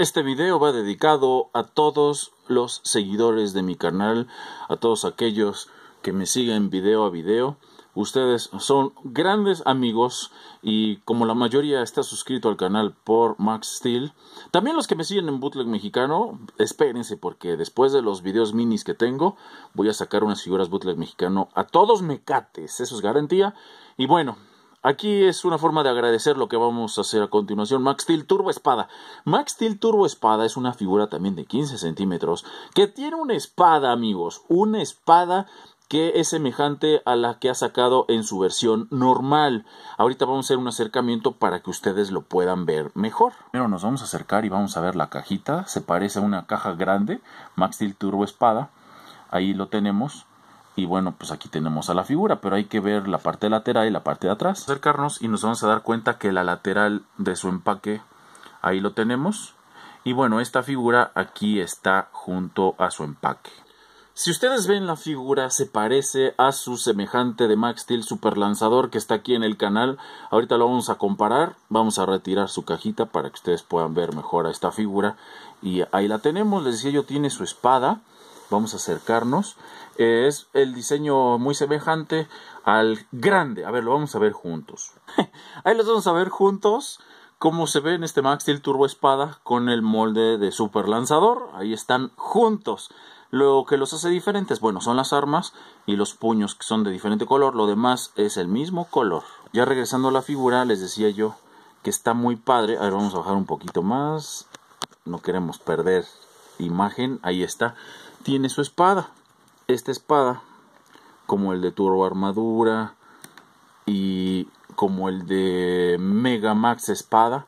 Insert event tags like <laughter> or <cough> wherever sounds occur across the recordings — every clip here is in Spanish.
Este video va dedicado a todos los seguidores de mi canal, a todos aquellos que me siguen video a video. Ustedes son grandes amigos y como la mayoría está suscrito al canal por Max Steel, también los que me siguen en Bootleg Mexicano, espérense porque después de los videos minis que tengo, voy a sacar unas figuras Bootleg Mexicano a todos mecates, eso es garantía. Y bueno, Aquí es una forma de agradecer lo que vamos a hacer a continuación. Max Steel Turbo Espada. Max Steel Turbo Espada es una figura también de 15 centímetros que tiene una espada, amigos. Una espada que es semejante a la que ha sacado en su versión normal. Ahorita vamos a hacer un acercamiento para que ustedes lo puedan ver mejor. Primero nos vamos a acercar y vamos a ver la cajita. Se parece a una caja grande, Max Steel Turbo Espada. Ahí lo tenemos. Y bueno, pues aquí tenemos a la figura, pero hay que ver la parte lateral y la parte de atrás. Acercarnos y nos vamos a dar cuenta que la lateral de su empaque, ahí lo tenemos. Y bueno, esta figura aquí está junto a su empaque. Si ustedes ven la figura, se parece a su semejante de Max Steel Super Lanzador que está aquí en el canal. Ahorita lo vamos a comparar. Vamos a retirar su cajita para que ustedes puedan ver mejor a esta figura. Y ahí la tenemos. Les decía yo, tiene su espada vamos a acercarnos. es el diseño muy semejante al grande. A ver, lo vamos a ver juntos. <laughs> Ahí los vamos a ver juntos cómo se ve en este Max Steel Turbo Espada con el molde de Super Lanzador. Ahí están juntos. Lo que los hace diferentes, bueno, son las armas y los puños que son de diferente color. Lo demás es el mismo color. Ya regresando a la figura, les decía yo que está muy padre. A ver, vamos a bajar un poquito más. No queremos perder imagen. Ahí está tiene su espada. Esta espada, como el de Turbo Armadura y como el de Mega Max Espada,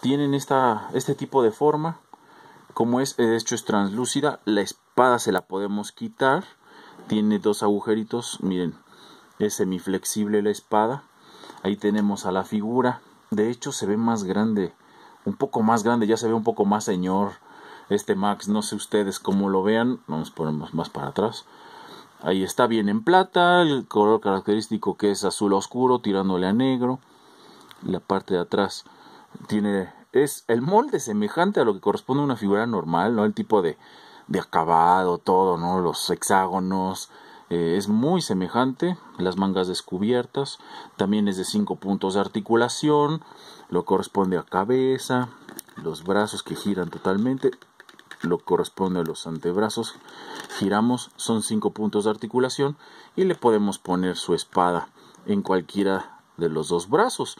tienen esta, este tipo de forma. Como es, de hecho es translúcida, la espada se la podemos quitar. Tiene dos agujeritos, miren, es semiflexible la espada. Ahí tenemos a la figura. De hecho se ve más grande, un poco más grande, ya se ve un poco más señor este Max, no sé ustedes cómo lo vean, vamos a más para atrás. Ahí está bien en plata, el color característico que es azul oscuro tirándole a negro. La parte de atrás tiene es el molde semejante a lo que corresponde a una figura normal, ¿no? El tipo de, de acabado, todo, ¿no? Los hexágonos. Eh, es muy semejante. Las mangas descubiertas. También es de 5 puntos de articulación. Lo corresponde a cabeza. Los brazos que giran totalmente lo corresponde a los antebrazos, giramos, son cinco puntos de articulación y le podemos poner su espada en cualquiera de los dos brazos.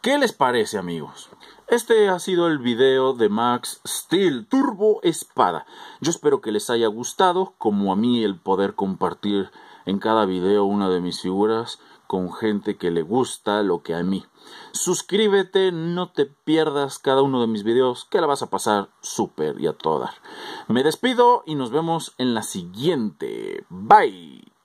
¿Qué les parece amigos? Este ha sido el video de Max Steel Turbo Espada. Yo espero que les haya gustado, como a mí el poder compartir en cada video una de mis figuras con gente que le gusta lo que a mí. Suscríbete, no te pierdas cada uno de mis videos, que la vas a pasar súper y a toda. Me despido y nos vemos en la siguiente. Bye.